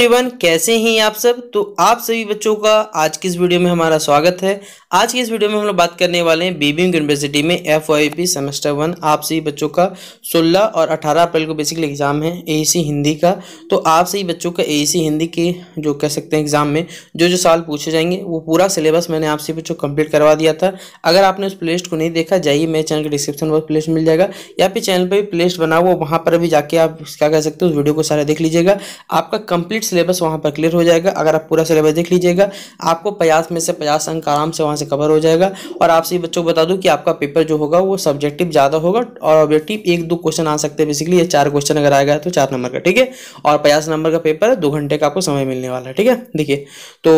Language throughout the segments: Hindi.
एवरीवन कैसे हैं आप सब तो आप सभी बच्चों का आज की इस वीडियो में हमारा स्वागत है आज की इस वीडियो में हम लोग बात करने वाले हैं बीबीएम यूनिवर्सिटी में एफ सेमेस्टर वन आप सभी बच्चों का 16 और 18 अप्रैल को बेसिकली एग्ज़ाम है ए e हिंदी का तो आप सभी बच्चों का ए e हिंदी के जो कह सकते हैं एग्ज़ाम में जो जो साल पूछे जाएंगे वो पूरा सिलेबस मैंने आप सभी बच्चों कंप्लीट करवा दिया था अगर आपने उस प्लेलिस्ट को नहीं देखा जाइए मेरे चैनल के डिस्क्रिप्शन पर प्लेस्ट मिल जाएगा या फिर चैनल पर भी प्लेस्ट बना हुआ वहाँ पर भी जाके आप क्या कह सकते हो उस वीडियो को सारा देख लीजिएगा आपका कंप्लीट सिलेबस वहाँ पर क्लियर हो जाएगा अगर आप पूरा सिलेबस देख लीजिएगा आपको पचास में से पचास अंक आराम से वहाँ से कवर हो जाएगा और आपसे बच्चों को बता दूँ कि आपका पेपर जो होगा वो सब्जेक्टिव ज़्यादा होगा और ऑब्जेक्टिव एक दो क्वेश्चन आ सकते हैं बेसिकली ये चार क्वेश्चन अगर आएगा तो चार नंबर का ठीक है और पचास नंबर का पेपर दो घंटे का आपको समय मिलने वाला है ठीक है देखिए तो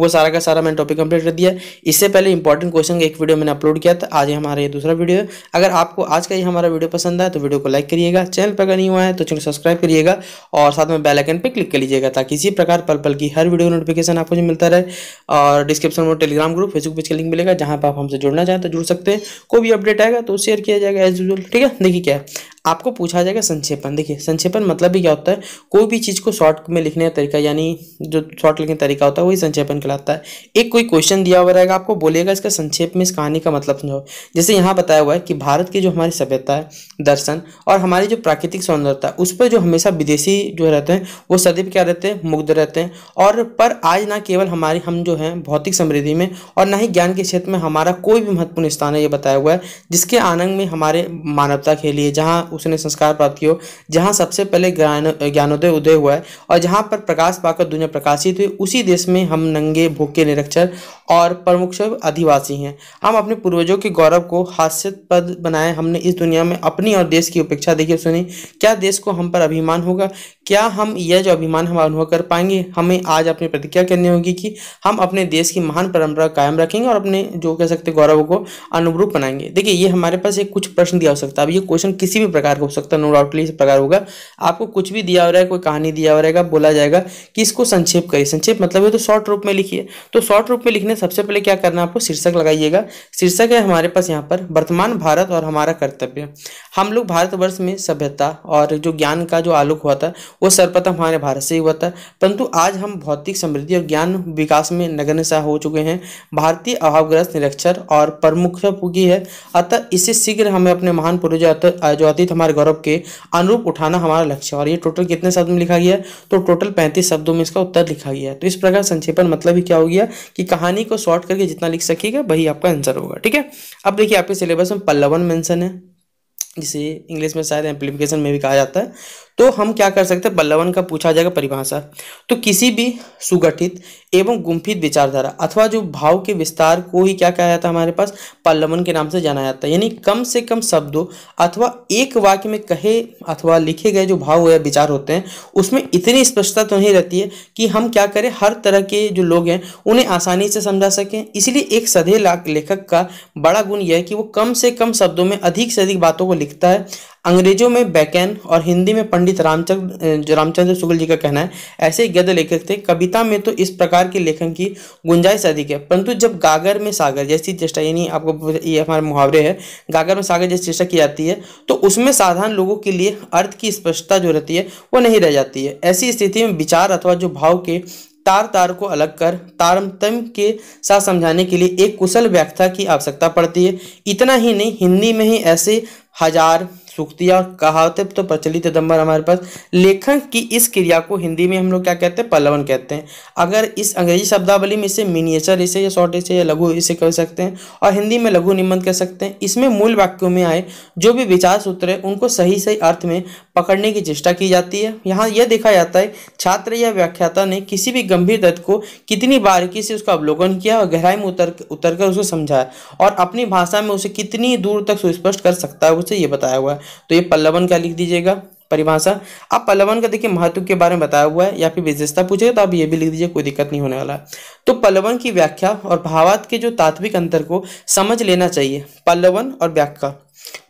वो सारा का सारा मैंने टॉपिक कंप्लीट कर दिया इससे पहले इंपॉर्टेंट क्वेश्चन एक वीडियो मैंने अपलोड किया था आज हमारा ये दूसरा वीडियो है अगर आपको आज का ये हमारा वीडियो पसंद आए तो वीडियो को लाइक करिएगा चैनल पर अगर नहीं हुआ है तो चैनल सब्सक्राइब करिएगा और साथ में बेलाइकन पर क्लिक कर लीजिएगा कीजिएगा ताकि इसी प्रकार पल पल की हर वीडियो नोटिफिकेशन आपको जो मिलता रहे और डिस्क्रिप्शन में टेलीग्राम ग्रुप फेसबुक पेज का लिंक मिलेगा जहाँ पर आप हमसे जुड़ना चाहें तो जुड़ सकते हैं कोई भी अपडेट आएगा तो शेयर किया जाएगा एज यूजल ठीक है देखिए क्या आपको पूछा जाएगा संक्षेपण देखिए संक्षेपण मतलब भी क्या होता है कोई भी चीज़ को शॉर्ट में लिखने का तरीका यानी जो शॉर्ट लिखने का तरीका होता है वही संक्षेपण कहलाता है एक कोई क्वेश्चन दिया हुआ रहेगा आपको बोलेगा इसका संक्षेप में इस कहानी का मतलब समझाओ जैसे यहाँ बताया हुआ है कि भारत की जो हमारी सभ्यता है दर्शन और हमारी जो प्राकृतिक सौंदर्यता है उस पर जो हमेशा विदेशी जो रहते हैं वो सदैव क्या रहते हैं मुग्ध रहते हैं और पर आज ना केवल हमारी हम जो हैं भौतिक समृद्धि में और ना ही ज्ञान के क्षेत्र में हमारा कोई भी महत्वपूर्ण स्थान है ये बताया हुआ है जिसके आनंद में हमारे मानवता के लिए जहाँ उसने संस्कार प्राप्त किया जहाँ सबसे पहले ज्ञानोदय उदय हुआ है और जहाँ पर प्रकाश पाकर दुनिया प्रकाशित हुई उसी देश में हम नंगे भूखे निरक्षर और प्रमुख शैव आदिवासी हैं हम अपने पूर्वजों के गौरव को हास्यपद बनाए हमने इस दुनिया में अपनी और देश की उपेक्षा देखिए सुनी क्या देश को हम पर अभिमान होगा क्या हम यह जो अभिमान हम अनुभव कर पाएंगे हमें आज अपनी प्रतिज्ञा करनी होगी कि हम अपने देश की महान परंपरा कायम रखेंगे और अपने जो कह सकते गौरव को अनुरूप बनाएंगे देखिए ये हमारे पास एक कुछ प्रश्न दिया हो सकता है अब ये क्वेश्चन किसी भी प्रकार का हो सकता है नो डाउटली इस प्रकार होगा आपको कुछ भी दिया हो रहा है कोई कहानी दिया हो रहेगा बोला जाएगा कि इसको संक्षेप करिए संक्षेप मतलब है तो शॉर्ट रूप में लिखिए तो शॉर्ट रूप में लिखने सबसे पहले क्या करना है आपको शीर्षक लगाइएगा शीर्षक है हमारे पास यहाँ पर वर्तमान भारत और हमारा कर्तव्य हम लोग भारतवर्ष में सभ्यता और जो ज्ञान का जो आलोक हुआ था वो सर्वप्रथम हमारे भारत से ही हुआ था परंतु आज हम भौतिक समृद्धि और ज्ञान विकास में नगण्यसा हो चुके हैं भारतीय अभावग्रस्त निरक्षर और प्रमुख भूगी है अतः इसे शीघ्र हमें अपने महान पूर्वज जो अतीत हमारे गौरव के अनुरूप उठाना हमारा लक्ष्य और ये टोटल कितने शब्द में लिखा गया तो टोटल पैंतीस शब्दों में इसका उत्तर लिखा गया तो इस प्रकार संक्षेपण मतलब ही क्या हो गया कि कहानी को शॉर्ट करके जितना लिख सकेगा वही आपका आंसर होगा ठीक है अब देखिए आपके सिलेबस में पल्लवन मेंशन है जिसे इंग्लिश में शायद एम्प्लीफिकेशन में भी कहा जाता है तो हम क्या कर सकते हैं पल्लवन का पूछा जाएगा परिभाषा तो किसी भी सुगठित एवं गुम्फित विचारधारा अथवा जो भाव के विस्तार को ही क्या कहा जाता है हमारे पास पल्लवन के नाम से जाना जाता है यानी कम से कम शब्दों अथवा एक वाक्य में कहे अथवा लिखे गए जो भाव या विचार होते हैं उसमें इतनी स्पष्टता तो नहीं रहती है कि हम क्या करें हर तरह के जो लोग हैं उन्हें आसानी से समझा सकें इसलिए एक सधे लेखक का बड़ा गुण यह है कि वो कम से कम शब्दों में अधिक से अधिक बातों को लिखता है अंग्रेजों में बैकैन और हिंदी में पंडित रामचंद्र रामचंद्र शुक्ल जी का कहना है ऐसे गद्य लेखक थे कविता में तो इस प्रकार के लेखन की गुंजाइश अधिक है परंतु जब गागर में सागर जैसी चेष्टा यानी आपको ये हमारे मुहावरे है गागर में सागर जैसी चेष्टा की जाती है तो उसमें साधारण लोगों के लिए अर्थ की स्पष्टता जो रहती है वो नहीं रह जाती है ऐसी स्थिति में विचार अथवा जो भाव के तार तार को अलग कर तारतम के साथ समझाने के लिए एक कुशल व्याख्या की आवश्यकता पड़ती है इतना ही नहीं हिंदी में ही ऐसे हजार सूक्तियाँ कहावतें तो प्रचलित दम्बर हमारे पास लेखन की इस क्रिया को हिंदी में हम लोग क्या कहते हैं पल्लवन कहते हैं अगर इस अंग्रेजी शब्दावली में इसे मिनिएचर इसे या शॉर्ट इसे या लघु इसे कह सकते हैं और हिंदी में लघु निबंध कह सकते हैं इसमें मूल वाक्यों में आए जो भी विचार सूत्र है उनको सही सही अर्थ में पकड़ने की चेष्टा की जाती है यहाँ यह देखा जाता है छात्र या व्याख्याता ने किसी भी गंभीर तत्व को कितनी बारीकी से उसका अवलोकन किया और गहराई में उतर उतर कर उसको समझाया और अपनी भाषा में उसे कितनी दूर तक सुस्पष्ट कर सकता है उसे ये बताया हुआ है तो ये पल्लवन क्या लिख दीजिएगा परिभाषा अब पल्लवन का देखिए महत्व के बारे में बताया हुआ है या फिर विशेषता पूछेगा तो आप ये भी लिख दीजिए कोई दिक्कत नहीं होने वाला है तो पल्लवन की व्याख्या और भावात के जो तात्विक अंतर को समझ लेना चाहिए पल्लवन और व्याख्या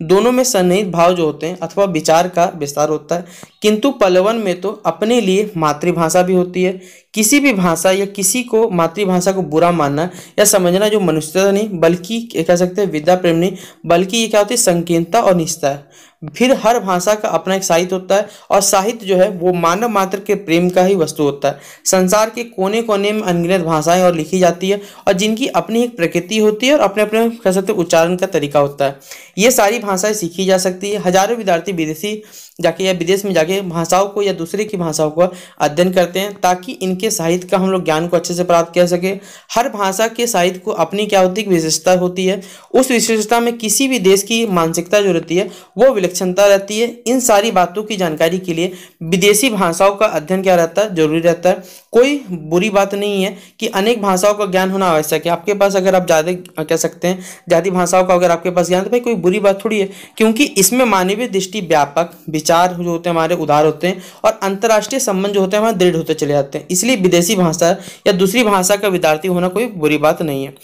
दोनों में सन्निहित भाव जो होते हैं अथवा विचार का विस्तार होता है किंतु पलवन में तो अपने लिए मातृभाषा भी होती है किसी भी भाषा या किसी को मातृभाषा को बुरा मानना या समझना जो मनुष्यता नहीं बल्कि कह सकते हैं विद्या प्रेम नहीं बल्कि ये क्या होती है संकीर्णता और निष्ठा है फिर हर भाषा का अपना एक साहित्य होता है और साहित्य जो है वो मानव मात्र के प्रेम का ही वस्तु होता है संसार के कोने कोने में अनगिनत भाषाएं और लिखी जाती है और जिनकी अपनी एक प्रकृति होती है और अपने अपने कह सकते उच्चारण का तरीका होता है ये सारी भाषाएं सीखी जा सकती है हजारों विद्यार्थी विदेशी जाके या विदेश में जाके भाषाओं को या दूसरे की भाषाओं का अध्ययन करते हैं ताकि इनके साहित्य का हम लोग ज्ञान को अच्छे से प्राप्त कर सके हर भाषा के साहित्य को अपनी क्या होती है विशेषता होती है उस विशेषता में किसी भी देश की मानसिकता जो रहती है वो विलक्षणता रहती है इन सारी बातों की जानकारी के लिए विदेशी भाषाओं का अध्ययन क्या रहता है जरूरी रहता है कोई बुरी बात नहीं है कि अनेक भाषाओं का ज्ञान होना आवश्यक है आपके पास अगर आप ज़्यादा कह सकते हैं ज़्यादा भाषाओं का अगर आपके पास ज्ञान तो भाई कोई बुरी बात बात थोड़ी है क्योंकि इसमें मानवीय दृष्टि व्यापक विचार जो होते हैं हमारे उदार होते हैं और अंतर्राष्ट्रीय संबंध जो होते हैं हमारे दृढ़ होते चले जाते हैं इसलिए विदेशी भाषा या दूसरी भाषा का विद्यार्थी होना कोई बुरी बात नहीं है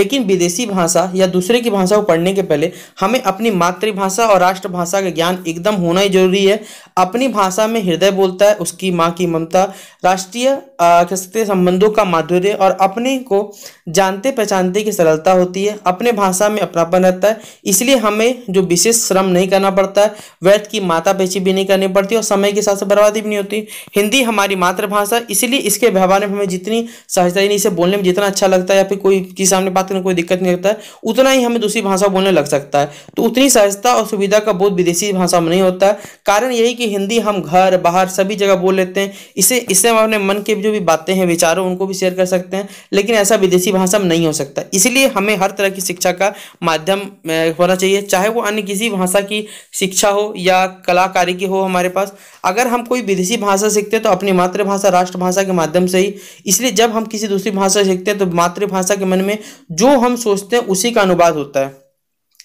लेकिन विदेशी भाषा या दूसरे की भाषा को पढ़ने के पहले हमें अपनी मातृभाषा और राष्ट्रभाषा का ज्ञान एकदम होना ही जरूरी है अपनी भाषा में हृदय बोलता है उसकी माँ की ममता राष्ट्रीय संबंधों का माधुर्य और अपने को जानते पहचानते की सरलता होती है अपने भाषा में अपनापन रहता है इसलिए हमें जो विशेष श्रम नहीं करना पड़ता है व्यर्थ की माता पेची भी नहीं करनी पड़ती और समय के साथ से बर्बादी भी नहीं होती हिंदी हमारी मातृभाषा इसलिए इसके व्यवहार में हमें जितनी सहजता नहीं इसे बोलने में जितना अच्छा लगता है या फिर कोई किसी सामने बात करने कोई दिक्कत नहीं लगता है उतना ही हमें दूसरी भाषा बोलने लग सकता है तो उतनी सहजता और सुविधा का बोध विदेशी भाषा में नहीं होता कारण यही कि हिंदी हम घर बाहर सभी जगह बोल लेते हैं इसे इससे हम अपने मन के जो भी बातें हैं विचारों उनको भी शेयर कर सकते हैं लेकिन ऐसा विदेशी भाषा में नहीं हो सकता इसलिए हमें हर तरह की शिक्षा का माध्यम होना चाहिए चाहे चाहे वो अन्य किसी भाषा की शिक्षा हो या कलाकारी की हो हमारे पास अगर हम कोई विदेशी भाषा सीखते हैं तो अपनी मातृभाषा राष्ट्रभाषा के माध्यम से ही इसलिए जब हम किसी दूसरी भाषा सीखते हैं तो मातृभाषा के मन में जो हम सोचते हैं उसी का अनुवाद होता है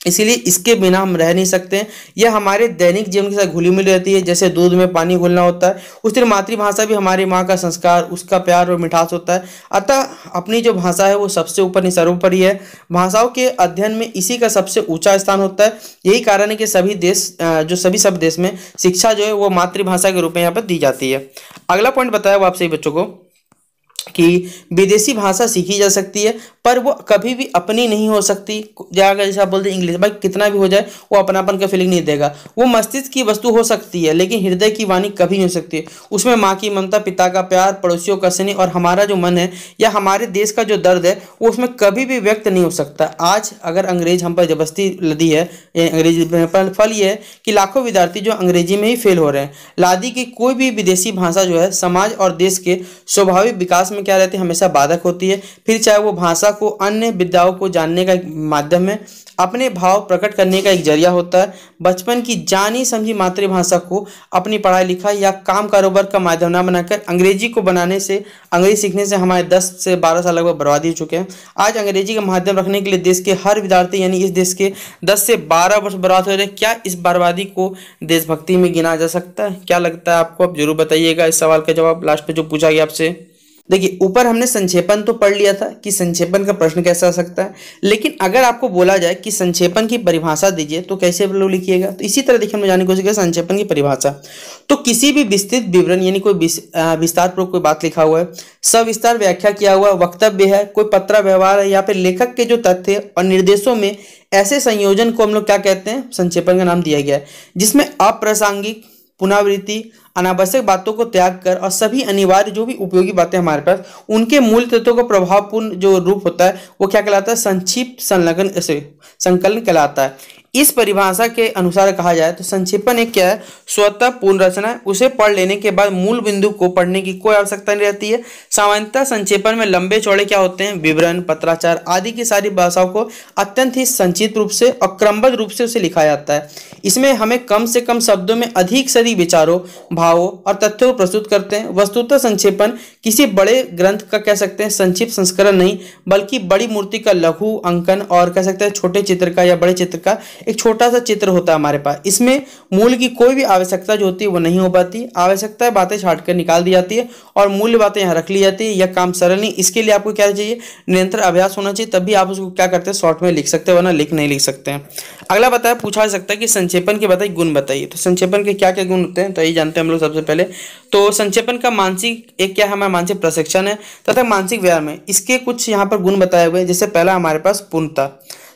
इसीलिए इसके बिना हम रह नहीं सकते यह हमारे दैनिक जीवन के साथ घुली मिली रहती है जैसे दूध में पानी घुलना होता है उस दिन मातृभाषा भी हमारी माँ का संस्कार उसका प्यार और मिठास होता है अतः अपनी जो भाषा है वो सबसे ऊपर सर्वोपरि है भाषाओं के अध्ययन में इसी का सबसे ऊंचा स्थान होता है यही कारण है कि सभी देश जो सभी सब देश में शिक्षा जो है वो मातृभाषा के रूप में यहाँ पर दी जाती है अगला पॉइंट बताया वो आपसे बच्चों को कि विदेशी भाषा सीखी जा सकती है पर वो कभी भी अपनी नहीं हो सकती अगर जैसे आप बोलते हैं इंग्लिश भाई कितना भी हो जाए वो अपनापन का फीलिंग नहीं देगा वो मस्तिष्क की वस्तु हो सकती है लेकिन हृदय की वाणी कभी नहीं हो सकती है। उसमें माँ की ममता पिता का प्यार पड़ोसियों का स्नेह और हमारा जो मन है या हमारे देश का जो दर्द है वो उसमें कभी भी व्यक्त नहीं हो सकता आज अगर अंग्रेज हम पर जबस्ती लदी है अंग्रेजी पर फल ये है कि लाखों विद्यार्थी जो अंग्रेजी में ही फेल हो रहे हैं लादी की कोई भी विदेशी भाषा जो है समाज और देश के स्वाभाविक विकास विकास में क्या रहती है हमेशा बाधक होती है फिर चाहे वो भाषा को अन्य विद्याओं को जानने का माध्यम है अपने भाव प्रकट करने का एक जरिया होता है बचपन की जानी समझी मातृभाषा को अपनी पढ़ाई लिखाई या काम कारोबार का माध्यम न बनाकर अंग्रेजी को बनाने से अंग्रेजी सीखने से हमारे दस से बारह साल लगभग बर्बाद हो चुके हैं आज अंग्रेजी का माध्यम रखने के लिए देश के हर विद्यार्थी यानी इस देश के दस से बारह वर्ष बर्बाद हो रहे हैं क्या इस बर्बादी को देशभक्ति में गिना जा सकता है क्या लगता है आपको आप जरूर बताइएगा इस सवाल का जवाब लास्ट में जो पूछा गया आपसे देखिए ऊपर हमने संक्षेपण तो पढ़ लिया था कि संक्षेपण का प्रश्न कैसे आ सकता है लेकिन अगर आपको बोला जाए कि संक्षेपण की परिभाषा दीजिए तो कैसे लोग लिखिएगा तो इसी तरह देखिए हमने जाने की कोशिश संक्षेपण की परिभाषा तो किसी भी विस्तृत विवरण यानी कोई विस्तार पूर्वक कोई बात लिखा हुआ है सविस्तार व्याख्या किया हुआ वक्तव्य है कोई पत्र व्यवहार है या फिर लेखक के जो तथ्य और निर्देशों में ऐसे संयोजन को हम लोग क्या कहते हैं संक्षेपण का नाम दिया गया है जिसमें अप्रासंगिक पुनरावृत्ति अनावश्यक बातों को त्याग कर और सभी अनिवार्य जो भी उपयोगी बातें हमारे पास उनके मूल तत्वों का प्रभावपूर्ण जो रूप होता है वो क्या कहलाता है संक्षिप्त संलग्न संकलन कहलाता है इस परिभाषा के अनुसार कहा जाए तो संक्षेपण एक क्या है स्वतः पुनर्रचना है उसे पढ़ लेने के बाद मूल बिंदु को पढ़ने की कोई आवश्यकता नहीं रहती है सामान्यतः संक्षेपण में लंबे चौड़े क्या होते हैं विवरण पत्राचार आदि की सारी भाषाओं को अत्यंत ही संचित रूप से और क्रमबद्ध रूप से उसे लिखा जाता है इसमें हमें कम से कम शब्दों में अधिक से अधिक विचारों भावों और तथ्यों को प्रस्तुत करते हैं वस्तुतः संक्षेपण किसी बड़े ग्रंथ का कह सकते हैं संक्षिप्त संस्करण नहीं बल्कि बड़ी मूर्ति का लघु अंकन और कह सकते हैं छोटे चित्र का या बड़े चित्र का एक छोटा सा चित्र होता है हमारे पास इसमें मूल की कोई भी आवश्यकता जो होती है वो नहीं हो पाती आवश्यकता बातें छाट कर निकाल दी जाती है और मूल्य बातें यहाँ रख ली जाती है यह काम सरल नहीं इसके लिए आपको क्या चाहिए निरंतर अभ्यास होना चाहिए तभी आप उसको क्या करते हैं शॉर्ट में लिख सकते हैं वरना लिख नहीं लिख सकते हैं अगला बताया पूछा सकता है कि संक्षेपण के बताइए गुण बताइए तो संक्षेपण के क्या क्या गुण होते हैं तो यही जानते हैं हम लोग सबसे पहले तो संक्षेपण का मानसिक एक क्या हमारा मानसिक प्रशिक्षण है तथा मानसिक व्यायाम है इसके कुछ यहाँ पर गुण बताए हुए हैं जैसे पहला हमारे पास पूर्णता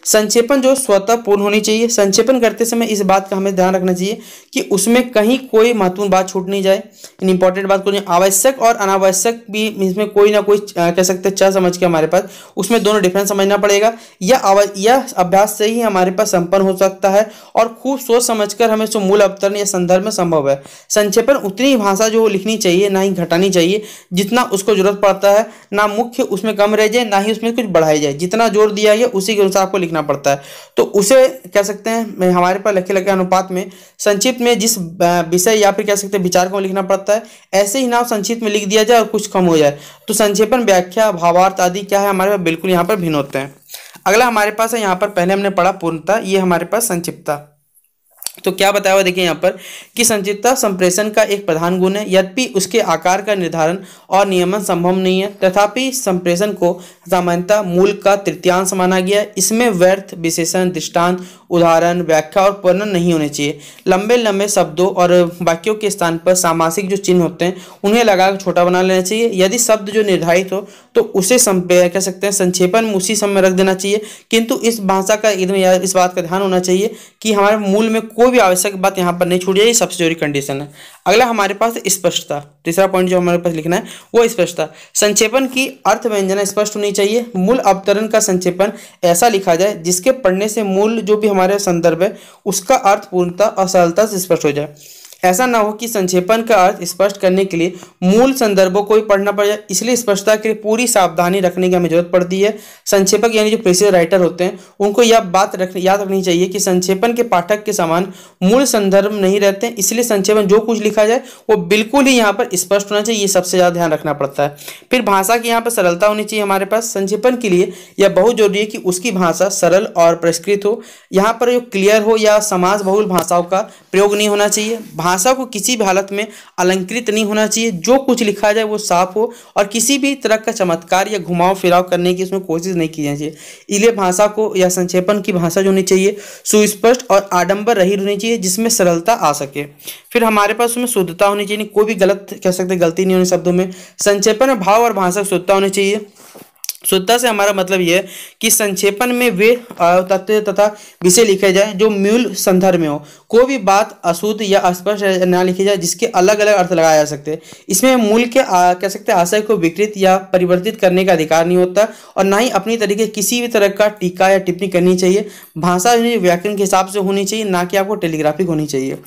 संक्षेपण जो स्वतः पूर्ण होनी चाहिए संक्षेपण करते समय इस बात का हमें ध्यान रखना चाहिए कि उसमें कहीं कोई महत्वपूर्ण बात छूट नहीं जाए इन इंपॉर्टेंट बात नहीं आवश्यक और अनावश्यक भी इसमें कोई ना कोई कह सकते हैं चा समझ के हमारे पास उसमें दोनों डिफरेंस समझना पड़ेगा यह यह अभ्यास से ही हमारे पास संपन्न हो सकता है और खूब सोच समझ कर हमें इसको मूल अवतरण या संदर्भ में संभव है संक्षेपण उतनी भाषा जो लिखनी चाहिए ना ही घटानी चाहिए जितना उसको जरूरत पड़ता है ना मुख्य उसमें कम रह जाए ना ही उसमें कुछ बढ़ाया जाए जितना जोर दिया गया उसी के अनुसार आपको लिखना लिखना पड़ता है तो उसे कह सकते हैं हमारे पास लिखे लगे अनुपात में संक्षिप्त में जिस विषय या फिर कह सकते हैं विचार को लिखना पड़ता है ऐसे ही नाम संक्षिप्त में लिख दिया जाए और कुछ कम हो जाए तो संक्षेपण व्याख्या भावार्थ आदि क्या है हमारे पास बिल्कुल यहाँ पर भिन्न होते हैं अगला हमारे पास है यहाँ पर पहले हमने पढ़ा पूर्णता ये हमारे पास संक्षिप्तता तो क्या बताया हुआ देखिए यहाँ पर कि संचितता संप्रेषण का एक प्रधान गुण है यद्यपि उसके आकार का निर्धारण और नियमन संभव नहीं है तथापि संप्रेषण को सामान्यता मूल का तृतीयांश माना गया है इसमें व्यर्थ विशेषण दृष्टांत उदाहरण व्याख्या और वर्णन नहीं होने चाहिए लंबे लंबे शब्दों और वाक्यों के स्थान पर सामासिक जो चिन्ह होते हैं उन्हें लगाकर छोटा बना लेना चाहिए यदि शब्द जो निर्धारित हो तो उसे कह सकते हैं संक्षेपण उसी समय रख देना चाहिए किंतु इस भाषा का एकदम इस बात का ध्यान होना चाहिए कि हमारे मूल में कोई कोई भी आवश्यक बात यहाँ पर नहीं छूट जाए सबसे जरूरी कंडीशन है अगला हमारे पास स्पष्टता तीसरा पॉइंट जो हमारे पास लिखना है वो स्पष्टता संक्षेपण की अर्थ व्यंजना स्पष्ट होनी चाहिए मूल अवतरण का संक्षेपण ऐसा लिखा जाए जिसके पढ़ने से मूल जो भी हमारे संदर्भ है उसका अर्थ पूर्णता और सरलता से स्पष्ट हो जाए ऐसा ना हो कि संक्षेपण का अर्थ स्पष्ट करने के लिए मूल संदर्भों को ही पढ़ना पड़ जाए इसलिए स्पष्टता के लिए पूरी सावधानी रखने की हमें जरूरत पड़ती है संक्षेपक यानी जो प्रेसियर राइटर होते हैं उनको यह बात रख याद रखनी चाहिए कि संक्षेपण के पाठक के समान मूल संदर्भ नहीं रहते हैं इसलिए संक्षेपण जो कुछ लिखा जाए वो बिल्कुल ही यहाँ पर स्पष्ट होना चाहिए ये सबसे ज़्यादा ध्यान रखना पड़ता है फिर भाषा की यहाँ पर सरलता होनी चाहिए हमारे पास संक्षेपण के लिए यह बहुत जरूरी है कि उसकी भाषा सरल और परिष्कृत हो यहाँ पर जो क्लियर हो या समाज बहुल भाषाओं का प्रयोग नहीं होना चाहिए भाषा को किसी भी हालत में अलंकृत नहीं होना चाहिए जो कुछ लिखा जाए वो साफ हो और किसी भी तरह का चमत्कार या घुमाव फिराव करने की इसमें कोशिश नहीं की जानी चाहिए इसलिए भाषा को या संक्षेपण की भाषा जो होनी चाहिए सुस्पष्ट और आडम्बर रहित होनी चाहिए जिसमें सरलता आ सके फिर हमारे पास उसमें शुद्धता होनी चाहिए कोई भी गलत कह सकते गलती नहीं होनी शब्दों में संक्षेपण भाव और भाषा शुद्धता होनी चाहिए शुद्धता से हमारा मतलब यह है कि संक्षेपण में वे तथ्य तथा विषय लिखे जाए जो मूल संदर्भ में हो कोई भी बात अशुद्ध या अस्पष्ट ना लिखी जाए जिसके अलग अलग अर्थ लगाए जा सकते हैं इसमें मूल के आ, कह सकते हैं आशय को विकृत या परिवर्तित करने का अधिकार नहीं होता और ना ही अपनी तरीके किसी भी तरह का टीका या टिप्पणी करनी चाहिए भाषा व्याकरण के हिसाब से होनी चाहिए ना कि आपको टेलीग्राफिक होनी चाहिए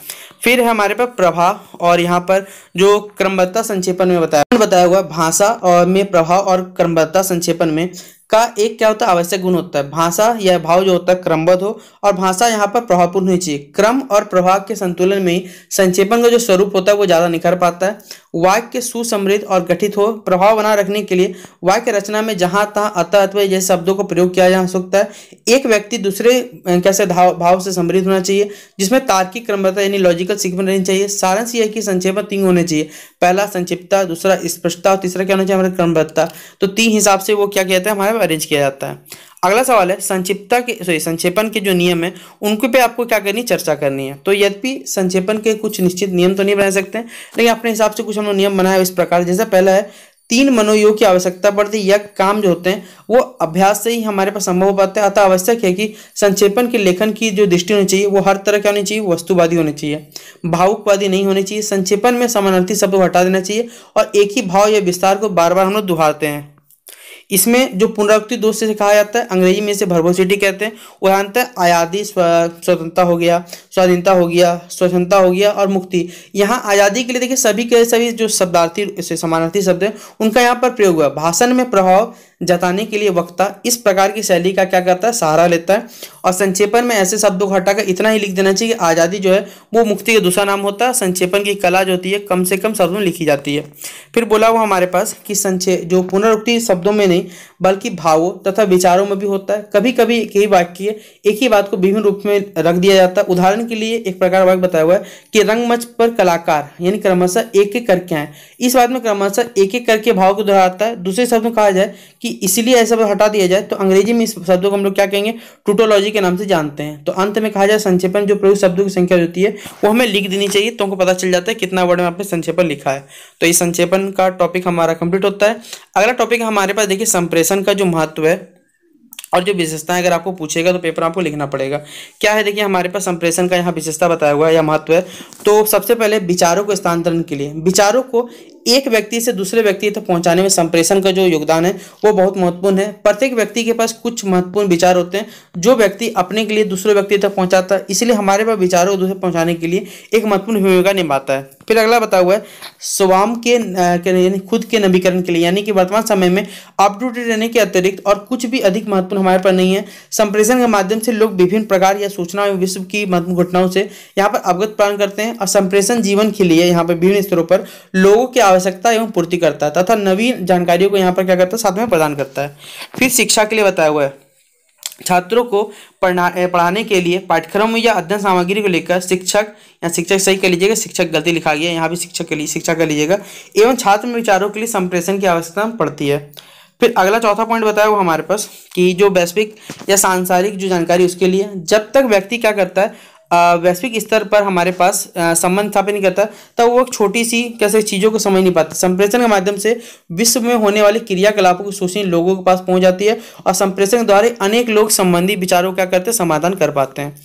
फिर है हमारे पास प्रभाव और यहाँ पर जो क्रमबद्धता संक्षेपण में बताया बताया हुआ भाषा में प्रभाव और क्रमबद्धता संक्षेपण में का एक क्या होता है आवश्यक गुण होता है भाषा या भाव जो होता है क्रमबद्ध हो और भाषा यहाँ पर प्रभावपूर्ण होनी चाहिए क्रम और प्रभाव के संतुलन में संक्षेपण का जो स्वरूप होता है वो ज़्यादा निखर पाता है वाक्य सुसमृद्ध और गठित हो प्रभाव बना रखने के लिए वाक्य रचना में जहां तहाँ अतः अथवा जैसे शब्दों को प्रयोग किया जा सकता है एक व्यक्ति दूसरे कैसे भाव से समृद्ध होना चाहिए जिसमें तार्किक क्रमबद्धता यानी लॉजिकल सीक्वेंस रहनी चाहिए सारंश यह कि संक्षेपण तीन होने चाहिए पहला संक्षिप्त दूसरा स्पष्टता और तीसरा क्या होना चाहिए हमारे क्रमबद्धता तो तीन हिसाब से वो क्या कहते हैं हमारे में अरेंज किया जाता है अगला सवाल है संक्षिप्तता के सॉरी संक्षेपण के जो नियम है उनके पे आपको क्या करनी चर्चा करनी है तो यद्यपि संक्षेपण के कुछ निश्चित नियम तो नहीं बना सकते लेकिन अपने हिसाब से कुछ हम नियम बनाए इस प्रकार जैसे पहला है तीन मनोयोग की आवश्यकता पड़ती है या काम जो होते हैं वो अभ्यास से ही हमारे पास संभव हो पाते हैं अतः आवश्यक है कि संक्षेपण के लेखन की जो दृष्टि होनी चाहिए वो हर तरह की होनी चाहिए वस्तुवादी होनी चाहिए भावुकवादी नहीं होनी चाहिए संक्षेपण में समानार्थी शब्द हटा देना चाहिए और एक ही भाव या विस्तार को बार बार हम लोग दोहराते हैं इसमें जो पुनरावृत्ति दोष से कहा जाता है अंग्रेजी में इसे भर्बोसिटी कहते हैं वह अंत आज़ादी स्वतंत्रता हो गया स्वाधीनता हो गया स्वतंत्रता हो गया और मुक्ति यहाँ आज़ादी के लिए देखिए सभी के सभी जो शब्दार्थी समानार्थी शब्द हैं उनका यहाँ पर प्रयोग हुआ भाषण में प्रभाव जताने के लिए वक्ता इस प्रकार की शैली का क्या करता है सहारा लेता है और संक्षेपण में ऐसे शब्दों को हटाकर इतना ही लिख देना चाहिए कि आज़ादी जो है वो मुक्ति का दूसरा नाम होता है संक्षेपण की कला जो होती है कम से कम शब्दों में लिखी जाती है फिर बोला वो हमारे पास कि संक्षे जो पुनरुक्ति शब्दों में नहीं बल्कि भावों तथा विचारों में भी होता है कभी कभी एक ही वाक्य एक ही बात को विभिन्न रूप में रख दिया जाता है उदाहरण के लिए एक प्रकार वाक्य बताया हुआ है कि रंगमंच पर कलाकार यानी क्रमशः एक एक करके आए इस बात में क्रमशः एक एक करके भाव को दोहराता है दूसरे शब्द में कहा जाए कि इसलिए ऐसा हटा दिया जाए तो अंग्रेजी में इस शब्दों को हम लोग क्या कहेंगे टूटोलॉजी के नाम से जानते हैं तो अंत में कहा जाए संक्षेपण जो प्रयुक्त शब्दों की संख्या होती है वो हमें लिख देनी चाहिए तो हमको पता चल जाता है कितना वर्ड में आपने संक्षेपण लिखा है तो इस संक्षेपण का टॉपिक हमारा कंप्लीट होता है अगला टॉपिक हमारे पास देखिए संप्रेषण एप्लीकेशन का जो महत्व है और जो विशेषताएं अगर आपको पूछेगा तो पेपर आपको लिखना पड़ेगा क्या है देखिए हमारे पास संप्रेषण का यहाँ विशेषता बताया हुआ है या महत्व है तो सबसे पहले विचारों को स्थानांतरण के लिए विचारों को एक व्यक्ति से दूसरे व्यक्ति तक तो पहुंचाने में संप्रेषण का जो योगदान है वो बहुत महत्वपूर्ण है प्रत्येक व्यक्ति के पास कुछ महत्वपूर्ण विचार होते हैं जो व्यक्ति अपने के लिए दूसरे व्यक्ति तक पहुंचाता है इसलिए हमारे पास विचारों को दूसरे पहुंचाने के लिए एक महत्वपूर्ण भूमिका निभाता है फिर अगला बता हुआ है स्वाम के यानी खुद के नवीकरण के लिए यानी कि वर्तमान समय में अपडेटेड रहने के अतिरिक्त और कुछ भी अधिक महत्वपूर्ण हमारे पर नहीं है संप्रेषण के माध्यम से लोग विभिन्न प्रकार या सूचना एवं विश्व की महत्वपूर्ण घटनाओं से यहाँ पर अवगत प्रदान करते हैं और संप्रेषण जीवन के लिए यहाँ पर विभिन्न स्तरों पर लोगों की आवश्यकता एवं पूर्ति करता है तथा नवीन जानकारियों को यहाँ पर क्या करता है साथ में प्रदान करता है फिर शिक्षा के लिए बताया हुआ है छात्रों को पढ़ा पढ़ाने के लिए पाठ्यक्रम या अध्ययन सामग्री को लेकर शिक्षक या शिक्षक सही कर लीजिएगा शिक्षक गलती लिखा गया यहाँ भी शिक्षक के लिए शिक्षा कर लीजिएगा एवं छात्र में विचारों के लिए संप्रेषण की आवश्यकता पड़ती है फिर अगला चौथा पॉइंट बताया वो हमारे पास कि जो वैश्विक या सांसारिक जो जानकारी उसके लिए जब तक व्यक्ति क्या करता है वैश्विक स्तर पर हमारे पास संबंध स्थापित नहीं करता तब वो छोटी सी कैसे चीज़ों को समझ नहीं पाता संप्रेषण के माध्यम से विश्व में होने वाले क्रियाकलापों की सूची लोगों के पास पहुंच जाती है और संप्रेषण के द्वारा अनेक लोग संबंधी विचारों क्या करते हैं समाधान कर पाते हैं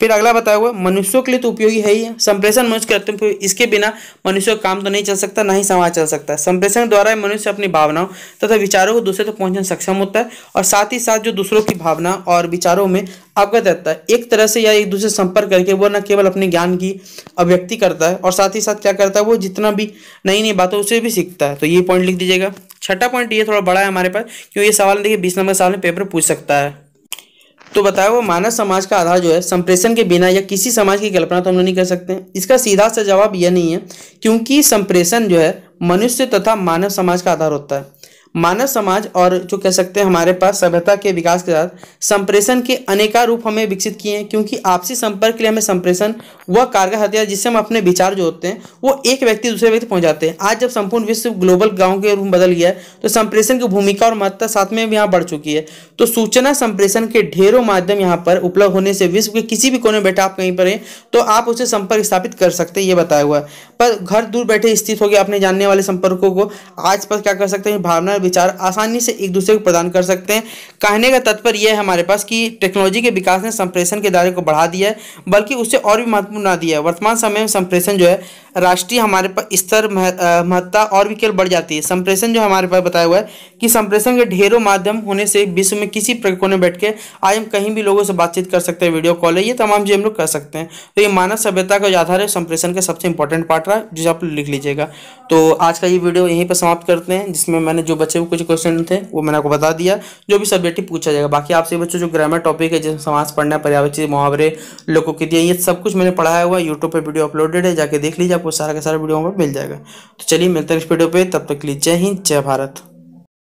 फिर अगला बताया हुआ मनुष्यों के लिए तो उपयोगी है ही संप्रेषण मनुष्य करते हैं इसके बिना मनुष्य का काम तो नहीं चल सकता ना ही समाज चल सकता है संप्रेषण द्वारा मनुष्य अपनी भावनाओं तथा विचारों को दूसरे तक तो पहुंचने सक्षम होता है और साथ ही साथ जो दूसरों की भावना और विचारों में अवगत रहता है एक तरह से या एक दूसरे संपर्क करके वो न केवल अपने ज्ञान की अभिव्यक्ति करता है और साथ ही साथ क्या करता है वो जितना भी नई नई बातें उसे भी सीखता है तो ये पॉइंट लिख दीजिएगा छठा पॉइंट ये थोड़ा बड़ा है हमारे पास क्योंकि ये सवाल देखिए बीस नंबर साल में पेपर पूछ सकता है तो बताया वो मानव समाज का आधार जो है संप्रेषण के बिना या किसी समाज की कल्पना तो हम लोग नहीं कर सकते इसका सीधा सा जवाब यह नहीं है क्योंकि संप्रेषण जो है मनुष्य तथा मानव समाज का आधार होता है मानव समाज और जो कह सकते हैं हमारे पास सभ्यता के विकास के साथ संप्रेषण के अनेका रूप हमें विकसित किए हैं क्योंकि आपसी संपर्क के लिए हमें संप्रेषण वह कारगर हथियार जिससे हम अपने विचार जो होते हैं वो एक व्यक्ति दूसरे व्यक्ति पहुंचाते हैं आज जब संपूर्ण विश्व ग्लोबल गांव के रूप बदल गया है तो संप्रेषण की भूमिका और महत्ता साथ में भी यहाँ बढ़ चुकी है तो सूचना संप्रेषण के ढेरों माध्यम यहाँ पर उपलब्ध होने से विश्व के किसी भी कोने में बैठा आप कहीं पर हैं तो आप उसे संपर्क स्थापित कर सकते हैं ये बताया हुआ है पर घर दूर बैठे स्थित हो गए अपने जानने वाले संपर्कों को आज पर क्या कर सकते हैं भावना विचार आसानी से एक दूसरे को प्रदान कर सकते हैं कहने का तत्पर यह है हमारे पास कि टेक्नोलॉजी के विकास ने संप्रेषण के दायरे को बढ़ा दिया है बल्कि उससे और भी महत्वपूर्ण बना दिया है वर्तमान समय में संप्रेषण जो है राष्ट्रीय हमारे पास स्तर महत्ता और भी केवल बढ़ जाती है संप्रेषण जो हमारे पास बताया हुआ है कि संप्रेषण के ढेरों माध्यम होने से विश्व में किसी में बैठ के आज हम कहीं भी लोगों से बातचीत कर सकते हैं वीडियो कॉल है ये तमाम चीज़ हम लोग कर सकते हैं तो ये मानव सभ्यता का जो आधार है संप्रेषण का सबसे इंपॉर्टेंट पार्ट रहा जिसे आप लिख लीजिएगा तो आज का ये वीडियो यहीं पर समाप्त करते हैं जिसमें मैंने जो बच्चे को कुछ क्वेश्चन थे वो मैंने आपको बता दिया जो भी सब्जेक्ट पूछा जाएगा बाकी आपसे बच्चों जो ग्रामर टॉपिक है जैसे समाज पढ़ना पर्यावरण मुहावरे लोगों के लिए ये सब कुछ मैंने पढ़ाया हुआ यूट्यूब पर वीडियो अपलोडेड है जाके देख लीजिए आपको सारा का सारा वीडियो वहाँ पर मिल जाएगा तो चलिए मिलते हैं इस वीडियो पर तब तक के लिए जय हिंद जय भारत